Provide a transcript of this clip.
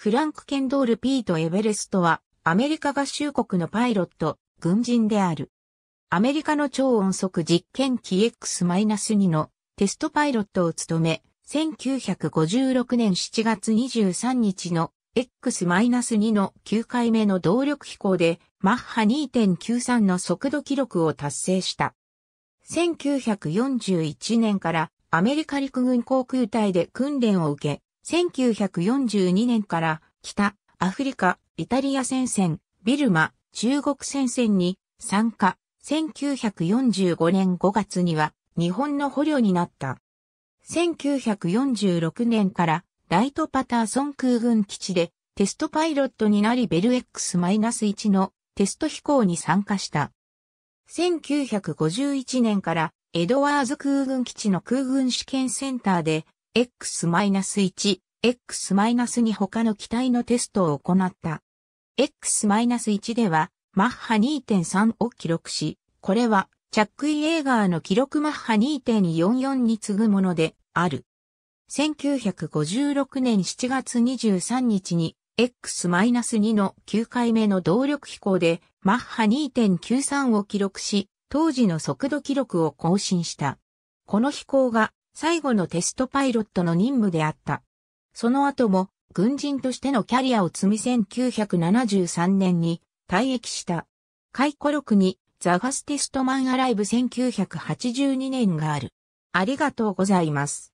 フランク・ケンドール・ピート・エベレストは、アメリカ合衆国のパイロット、軍人である。アメリカの超音速実験機 X-2 のテストパイロットを務め、1956年7月23日の X-2 の9回目の動力飛行で、マッハ2.93の速度記録を達成した。1941年からアメリカ陸軍航空隊で訓練を受け、1942年から北、アフリカ、イタリア戦線、ビルマ、中国戦線に参加。1945年5月には日本の捕虜になった。1946年からライトパターソン空軍基地でテストパイロットになりベル X-1 のテスト飛行に参加した。1951年からエドワーズ空軍基地の空軍試験センターで X-1、X-2 他の機体のテストを行った。X-1 では、マッハ2.3を記録し、これは、チャックイ・エーガーの記録マッハ2.44に次ぐものである。1956年7月23日に X-2 の9回目の動力飛行でマッハ2.93を記録し、当時の速度記録を更新した。この飛行が最後のテストパイロットの任務であった。その後も、軍人としてのキャリアを積み1973年に退役した。回顧録に、ザガステストマンアライブ1982年がある。ありがとうございます。